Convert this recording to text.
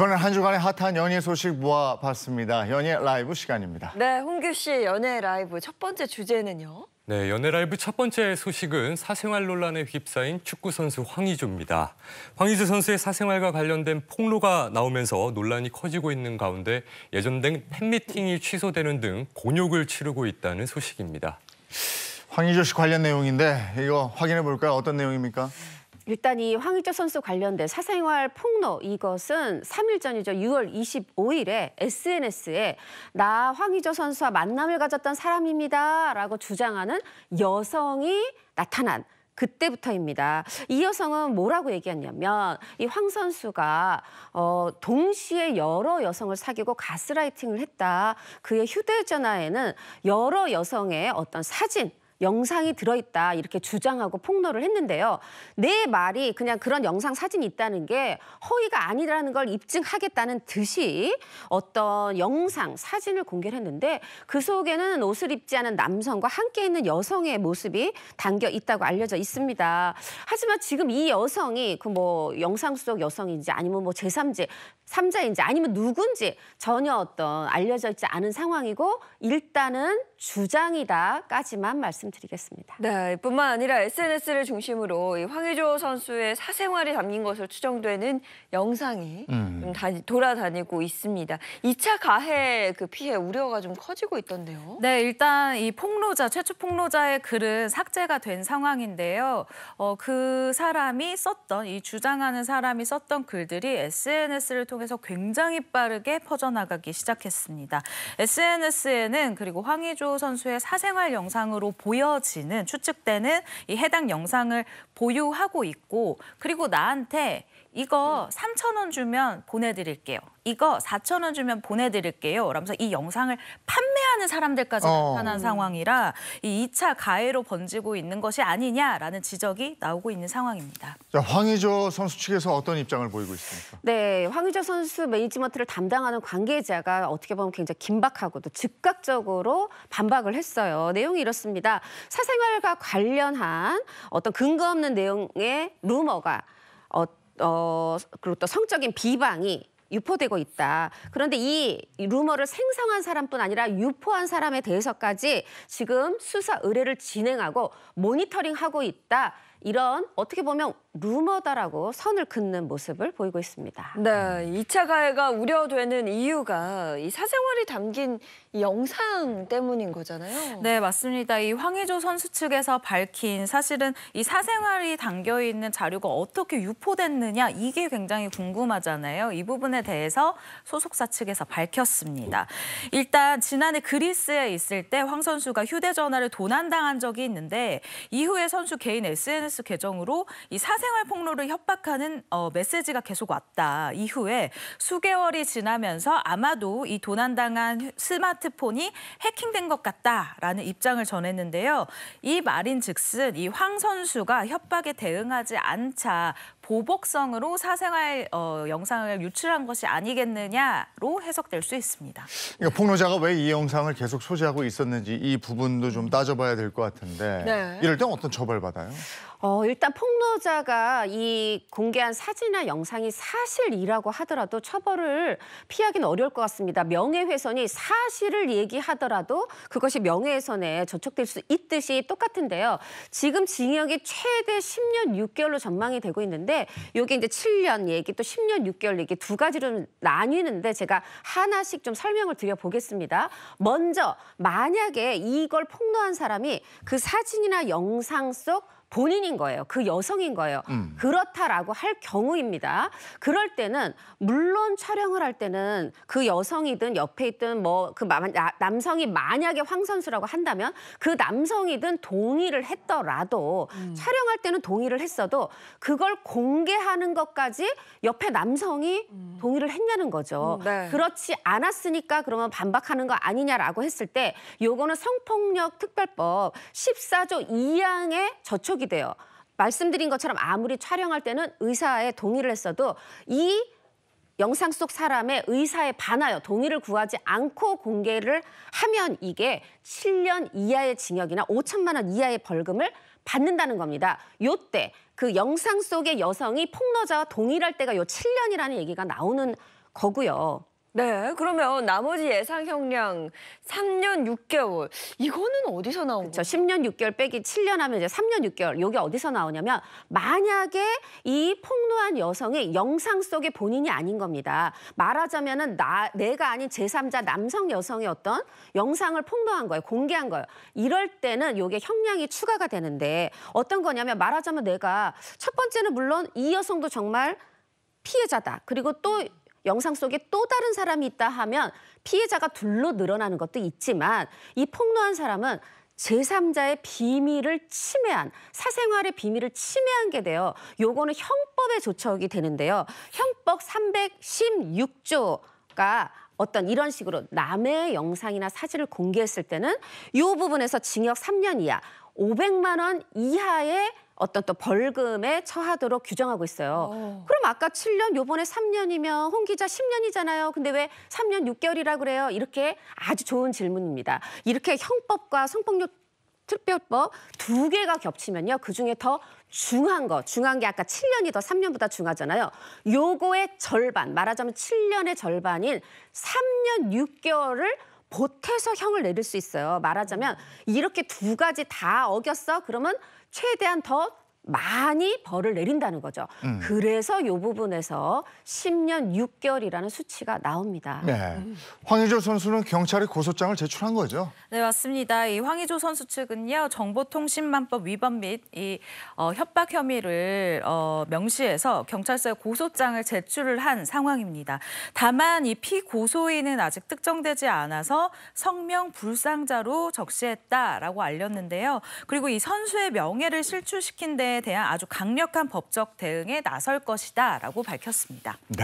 이번엔 한 주간의 핫한 연예 소식 모아봤습니다. 연예 라이브 시간입니다. 네, 홍규 씨 연예 라이브 첫 번째 주제는요? 네, 연예 라이브 첫 번째 소식은 사생활 논란에 휩싸인 축구 선수 황희조입니다. 황희조 선수의 사생활과 관련된 폭로가 나오면서 논란이 커지고 있는 가운데 예전된 팬미팅이 취소되는 등 곤욕을 치르고 있다는 소식입니다. 황희조 씨 관련 내용인데 이거 확인해 볼까요? 어떤 내용입니까? 일단 이황의조 선수 관련된 사생활 폭로 이것은 3일 전이죠. 6월 25일에 SNS에 나황의조 선수와 만남을 가졌던 사람입니다라고 주장하는 여성이 나타난 그때부터입니다. 이 여성은 뭐라고 얘기했냐면 이 황 선수가 어, 동시에 여러 여성을 사귀고 가스라이팅을 했다. 그의 휴대전화에는 여러 여성의 어떤 사진 영상이 들어있다 이렇게 주장하고 폭로를 했는데요. 내 말이 그냥 그런 영상 사진이 있다는 게 허위가 아니라는 걸 입증하겠다는 듯이 어떤 영상, 사진을 공개를 했는데 그 속에는 옷을 입지 않은 남성과 함께 있는 여성의 모습이 담겨 있다고 알려져 있습니다. 하지만 지금 이 여성이 그 뭐 영상 속 여성인지 아니면 뭐제3제삼자인지 아니면 누군지 전혀 어떤 알려져 있지 않은 상황이고 일단은 주장이다까지만 말씀드리겠습니다. 네, 뿐만 아니라 SNS를 중심으로 이 황의조 선수의 사생활이 담긴 것으 추정되는 영상이 음. 다니, 돌아다니고 있습니다. 2차 가해 그 피해 우려가 좀 커지고 있던데요. 네, 일단 이 폭로자 최초 폭로자의 글은 삭제가 된 상황인데요. 어, 그 사람이 썼던 이 주장하는 사람이 썼던 글들이 SNS를 통해서 굉장히 빠르게 퍼져나가기 시작했습니다. SNS에는 그리고 황의조 김민수 선수의 사생활 영상으로 보여지는 추측되는 이 해당 영상을 보유하고 있고 그리고 나한테 이거 3천 원 주면 보내드릴게요. 이거 4천 원 주면 보내드릴게요. 그러면서 이 영상을 판매하는 사람들까지 어. 나타난 상황이라 이 2차 가해로 번지고 있는 것이 아니냐라는 지적이 나오고 있는 상황입니다. 자, 황의조 선수 측에서 어떤 입장을 보이고 있습니까? 네, 황의조 선수 매니지먼트를 담당하는 관계자가 어떻게 보면 굉장히 긴박하고도 즉각적으로 반박을 했어요. 내용이 이렇습니다. 사생활과 관련한 어떤 근거 없는 내용의 루머가 어, 어, 그리고 또 성적인 비방이 유포되고 있다. 그런데 이 루머를 생성한 사람뿐 아니라 유포한 사람에 대해서까지 지금 수사 의뢰를 진행하고 모니터링하고 있다. 이런 어떻게 보면 루머다라고 선을 긋는 모습을 보이고 있습니다. 네, 2차 가해가 우려되는 이유가 이 사생활이 담긴 영상 때문인 거잖아요. 네, 맞습니다. 이 황의조 선수 측에서 밝힌 사실은 이 사생활이 담겨 있는 자료가 어떻게 유포됐느냐 이게 굉장히 궁금하잖아요. 이 부분에 대해서 소속사 측에서 밝혔습니다. 일단 지난해 그리스에 있을 때 황 선수가 휴대전화를 도난당한 적이 있는데 이후에 선수 개인 SNS 계정으로 이 사. 사생활 폭로를 협박하는 어, 메시지가 계속 왔다. 이후에 수개월이 지나면서 아마도 이 도난당한 스마트폰이 해킹된 것 같다라는 입장을 전했는데요. 이 말인 즉슨 이 황 선수가 협박에 대응하지 않자 보복성으로 사생활 어, 영상을 유출한 것이 아니겠느냐로 해석될 수 있습니다. 그러니까 폭로자가 왜 이 영상을 계속 소지하고 있었는지 이 부분도 좀 음. 따져봐야 될 것 같은데 네. 이럴 땐 어떤 처벌받아요? 어, 일단 폭로자가 이 공개한 사진이나 영상이 사실이라고 하더라도 처벌을 피하기는 어려울 것 같습니다. 명예훼손이 사실을 얘기하더라도 그것이 명예훼손에 저촉될 수 있듯이 똑같은데요. 지금 징역이 최대 10년 6개월로 전망이 되고 있는데 있는데 게 이제 7년 얘기 또 10년 6개월 얘기 두 가지로 나뉘는데 제가 하나씩 좀 설명을 드려보겠습니다. 먼저 만약에 이걸 폭로한 사람이 그 사진이나 영상 속 본인인 거예요. 그 여성인 거예요. 음. 그렇다라고 할 경우입니다. 그럴 때는 물론 촬영을 할 때는 그 여성이든 옆에 있든 뭐 그 남성이 만약에 황선수라고 한다면 그 남성이든 동의를 했더라도 음. 촬영할 때는 동의를 했어도 그걸 공개하는 것까지 옆에 남성이 음. 동의를 했냐는 거죠. 음, 네. 그렇지 않았으니까 그러면 반박하는 거 아니냐라고 했을 때 요거는 성폭력 특별법 14조 2항의 저촉 위축이 돼요. 말씀드린 것처럼 아무리 촬영할 때는 의사의 동의를 했어도 이 영상 속 사람의 의사에 반하여 동의를 구하지 않고 공개를 하면 이게 7년 이하의 징역이나 5천만 원 이하의 벌금을 받는다는 겁니다. 요때 그 영상 속의 여성이 폭로자와 동일할 때가 요 7년이라는 얘기가 나오는 거고요. 네, 그러면 나머지 예상 형량 3년 6개월 이거는 어디서 나온 거죠? 10년 6개월 빼기 7년 하면 이제 3년 6개월. 이게 어디서 나오냐면 만약에 이 폭로한 여성이 영상 속의 본인이 아닌 겁니다. 말하자면은 나 내가 아닌 제3자 남성 여성의 어떤 영상을 폭로한 거예요. 공개한 거예요. 이럴 때는 이게 형량이 추가가 되는데 어떤 거냐면 말하자면 내가 첫 번째는 물론 이 여성도 정말 피해자다. 그리고 또 영상 속에 또 다른 사람이 있다 하면 피해자가 둘로 늘어나는 것도 있지만 이 폭로한 사람은 제삼자의 비밀을 침해한 사생활의 비밀을 침해한 게 돼요. 요거는 형법의 조처이 되는데요. 형법 316조가 어떤 이런 식으로 남의 영상이나 사진을 공개했을 때는 이 부분에서 징역 3년 이하, 500만 원 이하의 어떤 또 벌금에 처하도록 규정하고 있어요. 오. 어. 그럼 아까 7년, 요번에 3년이면 홍 기자 10년이잖아요. 근데 왜 3년 6개월이라 그래요? 이렇게 아주 좋은 질문입니다. 이렇게 형법과 성폭력 특별법 두 개가 겹치면요. 그중에 더 중한 거, 중한 게 아까 7년이 더 3년보다 중하잖아요. 요거의 절반, 말하자면 7년의 절반인 3년 6개월을 보태서 형을 내릴 수 있어요. 말하자면 이렇게 두 가지 다 어겼어? 그러면 최대한 더 많이 벌을 내린다는 거죠. 음. 그래서 이 부분에서 10년 6개월이라는 수치가 나옵니다. 네. 황희조 선수는 경찰에 고소장을 제출한 거죠? 네, 맞습니다. 이황희조 선수 측은요. 정보통신망법 위반 및이 어, 협박 혐의를 어, 명시해서 경찰서에 고소장을 제출을 한 상황입니다. 다만 이 피고소인은 아직 특정되지 않아서 성명 불상자로 적시했다라고 알렸는데요. 그리고 이 선수의 명예를 실추시킨 데 대한 아주 강력한 법적 대응에 나설 것이다라고 밝혔습니다. 네.